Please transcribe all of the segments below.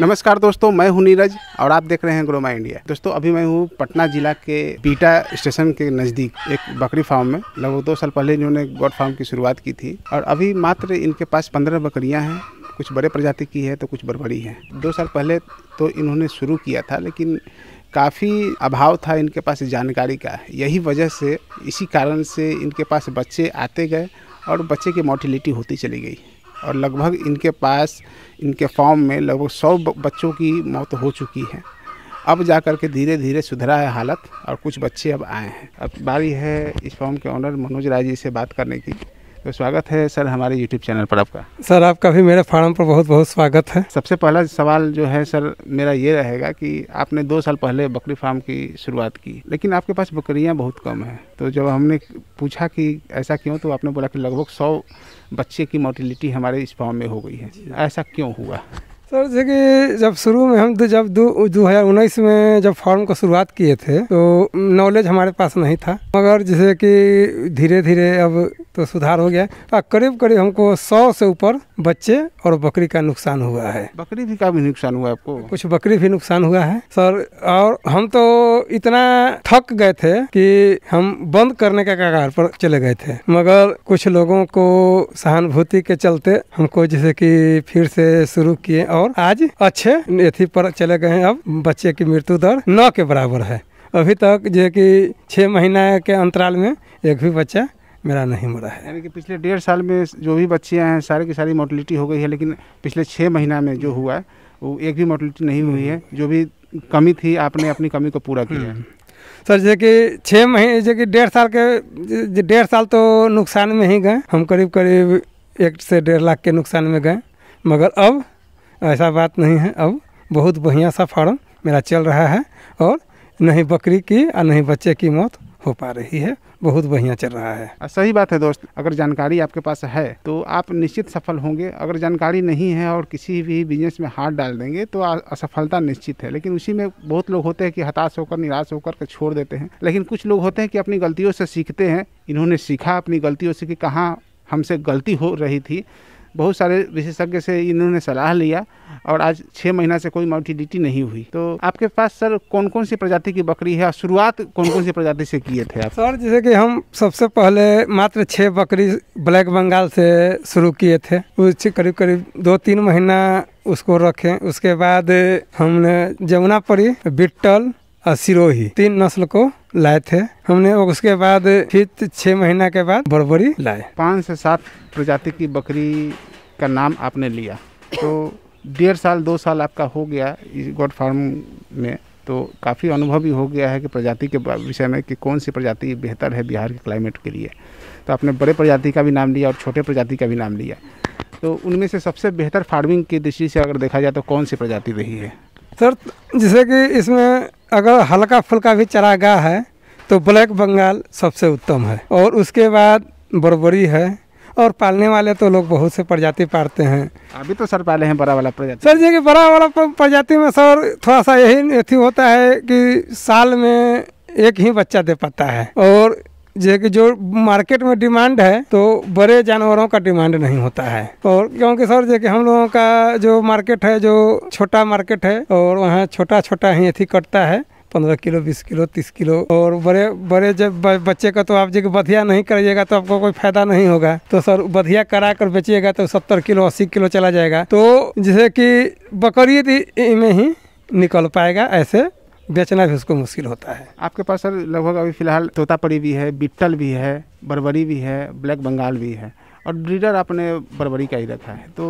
नमस्कार दोस्तों मैं हूं नीरज और आप देख रहे हैं ग्रोमा इंडिया दोस्तों अभी मैं हूं पटना जिला के पीटा स्टेशन के नज़दीक एक बकरी फार्म में लगभग दो साल पहले इन्होंने गॉड फार्म की शुरुआत की थी और अभी मात्र इनके पास पंद्रह बकरियां हैं कुछ बड़े प्रजाति की है तो कुछ बड़बड़ी है दो साल पहले तो इन्होंने शुरू किया था लेकिन काफ़ी अभाव था इनके पास जानकारी का यही वजह से इसी कारण से इनके पास बच्चे आते गए और बच्चे की मोटिलिटी होती चली गई और लगभग इनके पास इनके फॉर्म में लगभग सौ बच्चों की मौत हो चुकी है अब जा कर के धीरे धीरे सुधरा है हालत और कुछ बच्चे अब आए हैं अब बारी है इस फॉर्म के ऑनर मनोज राय जी से बात करने की तो स्वागत है सर हमारे यूट्यूब चैनल पर आपका सर आपका भी मेरे फार्म पर बहुत बहुत स्वागत है सबसे पहला सवाल जो है सर मेरा ये रहेगा कि आपने दो साल पहले बकरी फार्म की शुरुआत की लेकिन आपके पास बकरियाँ बहुत कम हैं तो जब हमने पूछा कि ऐसा क्यों तो आपने बोला कि लगभग सौ बच्चे की मोटिलिटी हमारे इस फार्म में हो गई है ऐसा क्यों हुआ सर कि जब शुरू में हम जब दो दो हज़ार उन्नीस में जब फॉर्म को शुरुआत किए थे तो नॉलेज हमारे पास नहीं था मगर जैसे कि धीरे धीरे अब तो सुधार हो गया और करीब करीब हमको सौ से ऊपर बच्चे और बकरी का नुकसान हुआ है बकरी भी का भी नुकसान हुआ आपको कुछ बकरी भी नुकसान हुआ है सर और हम तो इतना थक गए थे कि हम बंद करने के कगार पर चले गए थे मगर कुछ लोगों को सहानुभूति के चलते हमको जैसे कि फिर से शुरू किए और आज अच्छे एथी पर चले गए अब बच्चे की मृत्यु दर नौ के बराबर है अभी तक जो कि छः महीना के अंतराल में एक भी बच्चा मेरा नहीं मरा है यानी कि पिछले डेढ़ साल में जो भी बच्चियाँ हैं सारी की सारी मोटिलिटी हो गई है लेकिन पिछले छः महीना में जो हुआ है वो एक भी मोटिलिटी नहीं हुई है जो भी कमी थी आपने अपनी कमी को पूरा किया है हम्म। सर जैसे कि छः महीने जैसे कि डेढ़ साल के डेढ़ साल तो नुकसान में ही गए हम करीब करीब एक से डेढ़ लाख के नुकसान में गए मगर अब ऐसा बात नहीं है अब बहुत बढ़िया सा फार्म मेरा चल रहा है और नहीं बकरी की और नहीं बच्चे की मौत हो पा रही है बहुत बढ़िया चल रहा है सही बात है दोस्त अगर जानकारी आपके पास है तो आप निश्चित सफल होंगे अगर जानकारी नहीं है और किसी भी बिजनेस में हाथ डाल देंगे तो असफलता निश्चित है लेकिन उसी में बहुत लोग होते हैं कि हताश होकर निराश होकर के छोड़ देते हैं लेकिन कुछ लोग होते हैं कि अपनी गलतियों से सीखते हैं इन्होंने सीखा अपनी गलतियों से कि कहाँ हमसे गलती हो रही थी बहुत सारे विशेषज्ञ से इन्होंने सलाह लिया और आज छः महीना से कोई मोटिलिटी नहीं हुई तो आपके पास सर कौन कौन सी प्रजाति की बकरी है और शुरुआत कौन कौन सी प्रजाति से किए थे आप सर जैसे कि हम सबसे पहले मात्र छः बकरी ब्लैक बंगाल से शुरू किए थे उस करीब करीब दो तीन महीना उसको रखे उसके बाद हमने जमुना परी बिट्टल और सिरोही तीन नस्ल को लाए थे हमने उसके बाद फिर तो छः महीना के बाद बड़बड़ी लाए पाँच से सात प्रजाति की बकरी का नाम आपने लिया तो डेढ़ साल दो साल आपका हो गया इस गोड फार्म में तो काफ़ी अनुभव भी हो गया है कि प्रजाति के विषय में कि कौन सी प्रजाति बेहतर है बिहार के क्लाइमेट के लिए तो आपने बड़े प्रजाति का भी नाम लिया और छोटे प्रजाति का भी नाम लिया तो उनमें से सबसे बेहतर फार्मिंग की दृष्टि से अगर देखा जाए तो कौन सी प्रजाति रही है सर जैसे कि इसमें अगर हल्का फुल्का भी चरागाह है तो ब्लैक बंगाल सबसे उत्तम है और उसके बाद बरबरी है और पालने वाले तो लोग बहुत से प्रजाति पालते हैं अभी तो सर पाले हैं बड़ा वाला प्रजाति सर जी बड़ा वाला प्रजाति में सर थोड़ा सा यही अथी होता है कि साल में एक ही बच्चा दे पाता है और जो कि जो मार्केट में डिमांड है तो बड़े जानवरों का डिमांड नहीं होता है और क्योंकि सर जो कि हम लोगों का जो मार्केट है जो छोटा मार्केट है और वहाँ छोटा छोटा ही अथी कटता है पंद्रह किलो बीस किलो तीस किलो और बड़े बड़े जब बच्चे का तो आप जो बधिया नहीं करिएगा तो आपको कोई फायदा नहीं होगा तो सर बधिया करा कर बेचिएगा तो सत्तर किलो अस्सी किलो चला जाएगा तो जैसे कि बकरीद में ही निकल पाएगा ऐसे बेचना भी उसको मुश्किल होता है आपके पास सर लगभग अभी फिलहाल तोतापरी भी है बिट्टल भी है बरबरी भी है ब्लैक बंगाल भी है और ब्रीडर आपने बरबरी का ही रखा है तो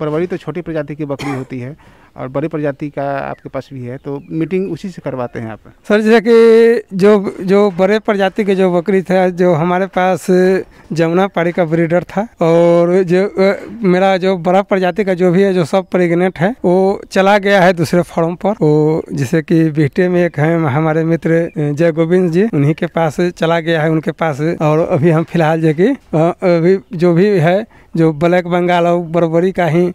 बरबरी तो छोटी प्रजाति की बकरी होती है और बड़ी प्रजाति का आपके पास भी है तो मीटिंग उसी से करवाते हैं आप सर जैसे कि जो जो बड़े प्रजाति के जो बकरी थे जो हमारे पास जमुना पाड़ी का ब्रीडर था और जो मेरा जो बड़ा प्रजाति का जो भी है जो सब प्रेगनेंट है वो चला गया है दूसरे फॉर्म पर वो जैसे कि बिहटे में एक है हमारे मित्र जय गोविंद जी उन्हीं के पास चला गया है उनके पास और अभी हम फिलहाल जो कि अभी जो भी है जो ब्लैक बंगाल और बरबरी का ही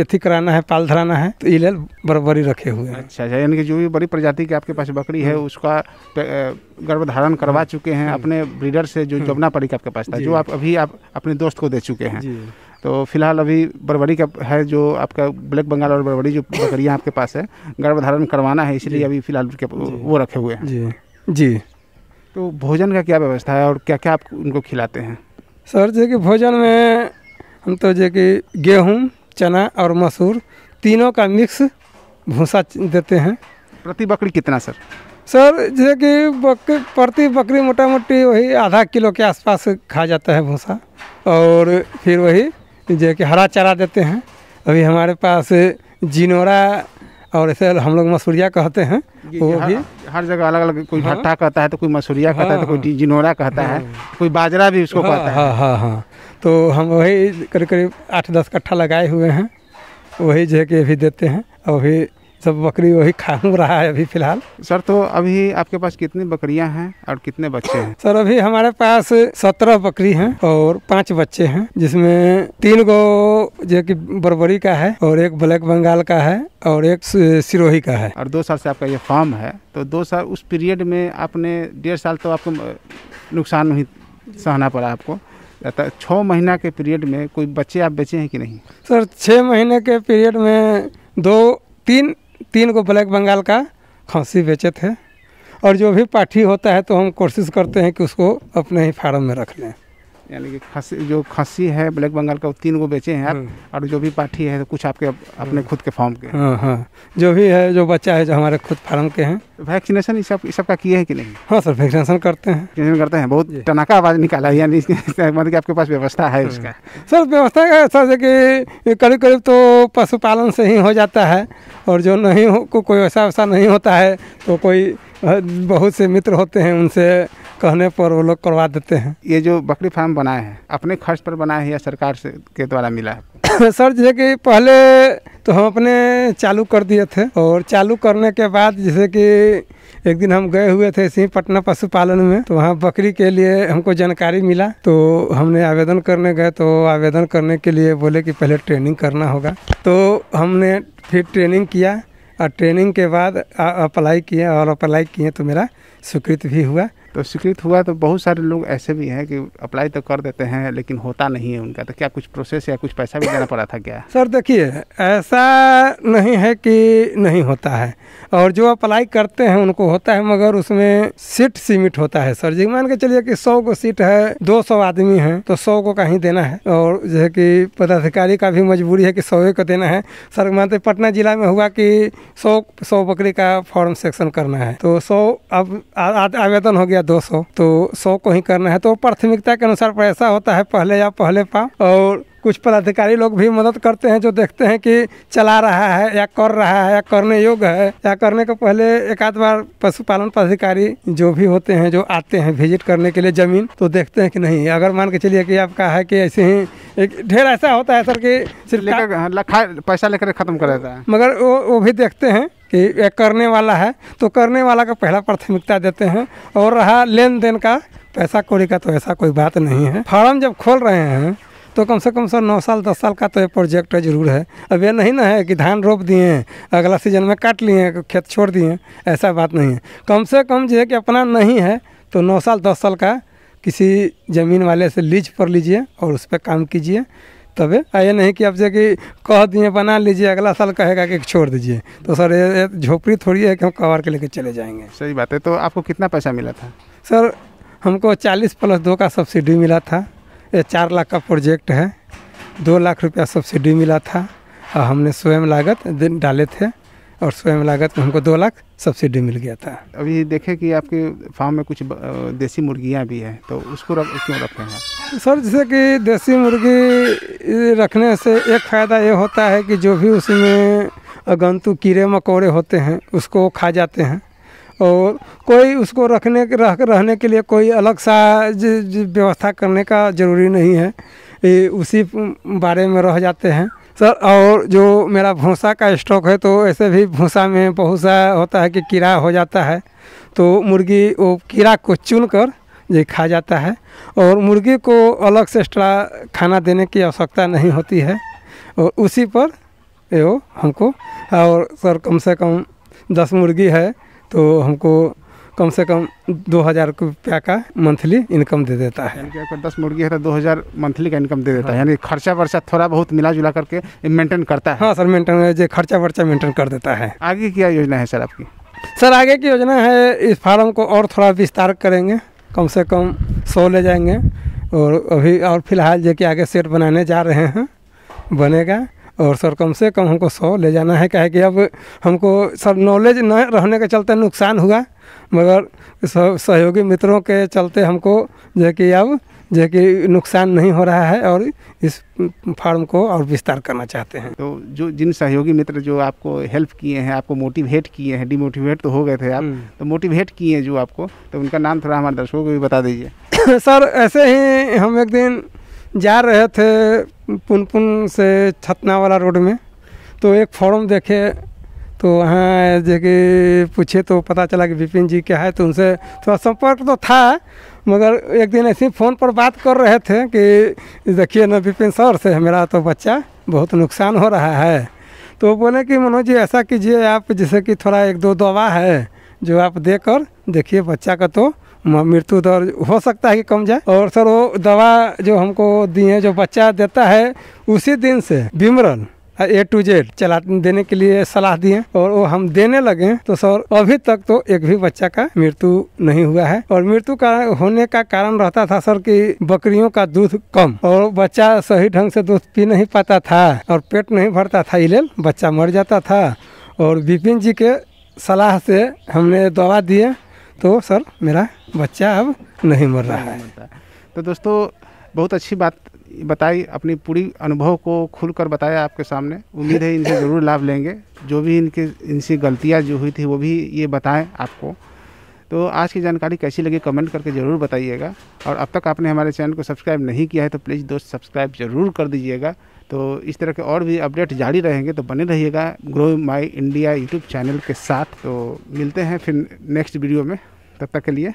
अथी कराना है पाल धराना है तो इले बरबरी रखे हुए हैं अच्छा अच्छा यानी कि जो भी बड़ी प्रजाति की आपके पास बकरी है उसका गर्भधारण करवा हाँ। चुके हैं हाँ। अपने ब्रीडर से जो हाँ। जमुना परी का आपके पास था जो आप अभी आप अपने दोस्त को दे चुके हैं तो फिलहाल अभी बरबरी का है जो आपका ब्लैक बंगाल और बरबड़ी जो बकरियाँ आपके पास है गर्भधारण करवाना है इसलिए अभी फिलहाल वो रखे हुए हैं जी जी तो भोजन का क्या व्यवस्था है और क्या क्या आप उनको खिलाते हैं सर जी कि भोजन में हम तो जो कि गेहूँ चना और मसूर तीनों का मिक्स भूसा देते हैं प्रति बकरी कितना सर सर जैसे कि बकरी प्रति बकरी मोटा मोटी वही आधा किलो के आसपास खा जाता है भूसा और फिर वही जो कि हरा चारा देते हैं अभी हमारे पास जिनोरा और ऐसे हम लोग मसूरिया कहते हैं वो हर, भी हर जगह अलग अलग कोई हाँ? भट्टा कहता है तो कोई मसूरिया कहता है तो कोई हाँ। जिनोरा कहता है हाँ। कोई बाजरा भी उसको हाँ, कहता है हाँ हाँ हाँ तो हम वही करीब करीब आठ दस कट्ठा लगाए हुए हैं वही जो है कि अभी देते हैं और अभी सब बकरी वही खा रहा है अभी फिलहाल सर तो अभी आपके पास कितनी बकरियां हैं और कितने बच्चे हैं सर अभी हमारे पास सत्रह बकरी हैं और पांच बच्चे हैं जिसमें तीन गो जो कि बरबरी का है और एक ब्लैक बंगाल का है और एक सिरोही का है और दो साल से आपका ये फार्म है तो दो साल उस पीरियड में आपने डेढ़ साल तो आपको नुकसान नहीं सहना पड़ा आपको अतः छः महीना के पीरियड में कोई बच्चे आप बेचे हैं कि नहीं सर छः महीने के पीरियड में दो तीन तीन को ब्लैक बंगाल का खांसी बेचे थे और जो भी पाठी होता है तो हम कोशिश करते हैं कि उसको अपने ही फार्म में रख लें यानी कि खसी जो खसी है ब्लैक बंगाल का वो तीन को बेचे हैं आप हाँ। और जो भी पाठी है तो कुछ आपके अपने हाँ। खुद के फार्म के हाँ हाँ जो भी है जो बच्चा है जो हमारे खुद फार्म के हैं वैक्सीनेशन इस सब इस सब का किए है कि नहीं हाँ सर वैक्सीनेशन करते हैं वैक्सीनेशन करते हैं बहुत टनाका आवाज़ निकाला है यानी मतलब कि आपके पास व्यवस्था है हाँ। उसका सर व्यवस्था का है कि करीब करीब तो पशुपालन से ही हो जाता है और जो नहीं हो कोई ऐसा वैसा नहीं होता है तो कोई बहुत से मित्र होते हैं उनसे कहने पर वो लोग करवा देते हैं ये जो बकरी फार्म बनाए हैं अपने खर्च पर बनाए हैं या सरकार से के द्वारा मिला है सर जैसे कि पहले तो हम अपने चालू कर दिए थे और चालू करने के बाद जैसे कि एक दिन हम गए हुए थे इसी पटना पशुपालन में तो वहाँ बकरी के लिए हमको जानकारी मिला तो हमने आवेदन करने गए तो आवेदन करने के लिए बोले कि पहले ट्रेनिंग करना होगा तो हमने फिर ट्रेनिंग किया और ट्रेनिंग के बाद अप्लाई किया और अप्लाई किए तो मेरा स्वीकृत भी हुआ तो स्वीकृत हुआ तो बहुत सारे लोग ऐसे भी हैं कि अप्लाई तो कर देते हैं लेकिन होता नहीं है उनका तो क्या कुछ प्रोसेस या कुछ पैसा भी देना पड़ा था क्या सर देखिए ऐसा नहीं है कि नहीं होता है और जो अप्लाई करते हैं उनको होता है मगर उसमें सीट सीमिट होता है सर जी मान के चलिए कि सौ को सीट है दो सौ आदमी है तो सौ को कहीं देना है और जो है कि पदाधिकारी का भी मजबूरी है कि सौ को देना है सर मानते पटना जिला में हुआ कि सौ सौ बकरी का फॉर्म सेक्शन करना है तो सौ अब आवेदन हो गया दो सौ तो सौ को ही करना है तो प्राथमिकता के अनुसार पैसा होता है पहले या पहले पा और कुछ पदाधिकारी लोग भी मदद करते हैं जो देखते हैं कि चला रहा है या कर रहा है या करने योग्य है या करने के पहले एक आध बार पशुपालन पदाधिकारी जो भी होते हैं जो आते हैं विजिट करने के लिए ज़मीन तो देखते हैं कि नहीं अगर मान के चलिए कि आपका है कि ऐसे ही एक ढेर ऐसा होता है सर कि सिर्फ लेकर हाँ, पैसा लेकर ख़त्म कर देता है मगर वो वो भी देखते हैं कि एक करने वाला है तो करने वाला का पहला प्राथमिकता देते हैं और रहा लेन देन का पैसा कौड़ी का तो ऐसा कोई बात नहीं है फार्म जब खोल रहे हैं तो कम से कम सर नौ साल दस साल का तो ये प्रोजेक्ट है ज़रूर है अब ये नहीं ना है कि धान रोप दिए अगला सीजन में काट लिए खेत छोड़ दिए ऐसा बात नहीं है कम से कम जो है कि अपना नहीं है तो नौ साल दस साल का किसी ज़मीन वाले से लीज पर लीजिए और उस पर काम कीजिए तब ये नहीं कि आप जो कि कह दिए बना लीजिए अगला साल कहेगा कि छोड़ दीजिए तो सर ये झोपड़ी थोड़ी है कि हम कवर के लेके चले जाएंगे सही बात है तो आपको कितना पैसा मिला था सर हमको चालीस प्लस दो का सब्सिडी मिला था ये चार लाख का प्रोजेक्ट है दो लाख रुपया सब्सिडी मिला था और हमने स्वयं लागत डाले थे और स्वयं लागत में हमको दो लाख सब्सिडी मिल गया था अभी देखे कि आपके फार्म में कुछ देसी मुर्गियाँ भी हैं तो उसको रख क्यों रखे हैं सर जैसे कि देसी मुर्गी रखने से एक फ़ायदा ये होता है कि जो भी उसमें गंतु कीड़े मकोड़े होते हैं उसको खा जाते हैं और कोई उसको रखने रह रहने के लिए कोई अलग सा व्यवस्था करने का ज़रूरी नहीं है ये उसी बारे में रह जाते हैं सर और जो मेरा भूसा का स्टॉक है तो ऐसे भी भूसा में बहुत सा होता है कि कीड़ा हो जाता है तो मुर्गी वो कीड़ा को चुन कर ये खा जाता है और मुर्गी को अलग से एक्स्ट्रा खाना देने की आवश्यकता नहीं होती है और उसी पर ये हमको और सर कम से कम दस मुर्गी है तो हमको कम से कम दो हज़ार रुपया का मंथली इनकम दे देता है अगर दस मुर्गी है तो दो हज़ार मंथली का इनकम दे देता है यानी खर्चा वर्चा थोड़ा बहुत मिला जुला करके मेंटेन करता है हाँ सर मेंटेन जो खर्चा वर्चा मेंटेन कर देता है आगे क्या योजना है सर आपकी सर आगे की योजना है इस फार्म को और थोड़ा विस्तार करेंगे कम से कम सौ ले जाएंगे और अभी और फिलहाल जो कि आगे सेट बनाने जा रहे हैं बनेगा और सर कम से कम हमको सौ ले जाना है क्या कि अब हमको सर नॉलेज न रहने के चलते नुकसान हुआ मगर सब सहयोगी मित्रों के चलते हमको जो कि अब जो कि नुकसान नहीं हो रहा है और इस फार्म को और विस्तार करना चाहते हैं तो जो जिन सहयोगी मित्र जो आपको हेल्प किए हैं आपको मोटिवेट किए हैं डिमोटिवेट तो हो गए थे आप हम्म। तो मोटिवेट किए जो आपको तो उनका नाम थोड़ा हमारे दर्शकों को भी बता दीजिए सर ऐसे ही हम एक दिन जा रहे थे पुनपुन से छतना वाला रोड में तो एक फॉर्म देखे तो वहाँ जगह पूछे तो पता चला कि विपिन जी क्या है तो उनसे थोड़ा संपर्क तो था मगर एक दिन ऐसे फ़ोन पर बात कर रहे थे कि देखिए ना विपिन सर से मेरा तो बच्चा बहुत नुकसान हो रहा है तो बोले कि मनोज जी ऐसा कीजिए आप जैसे कि थोड़ा एक दो दवा है जो आप देकर देखिए बच्चा का तो मृत्यु दर हो सकता है कि कम जाए और सर वो दवा जो हमको दिए जो बच्चा देता है उसी दिन से बिमरन ए टू जेड चला देने के लिए सलाह दिए और वो हम देने लगे तो सर अभी तक तो एक भी बच्चा का मृत्यु नहीं हुआ है और मृत्यु का होने का कारण रहता था सर कि बकरियों का दूध कम और बच्चा सही ढंग से दूध पी नहीं पाता था और पेट नहीं भरता था इले बच्चा मर जाता था और विपिन जी के सलाह से हमने दवा दिए तो सर मेरा बच्चा अब नहीं मर रहा है तो दोस्तों बहुत अच्छी बात बताई अपनी पूरी अनुभव को खुलकर बताया आपके सामने उम्मीद है इनसे ज़रूर लाभ लेंगे जो भी इनके इनसे गलतियाँ जो हुई थी वो भी ये बताएं आपको तो आज की जानकारी कैसी लगी कमेंट करके ज़रूर बताइएगा और अब तक आपने हमारे चैनल को सब्सक्राइब नहीं किया है तो प्लीज़ दोस्त सब्सक्राइब ज़रूर कर दीजिएगा तो इस तरह के और भी अपडेट जारी रहेंगे तो बने रहिएगा grow my India YouTube channel के साथ तो मिलते हैं फिर नेक्स्ट वीडियो में तब तक के लिए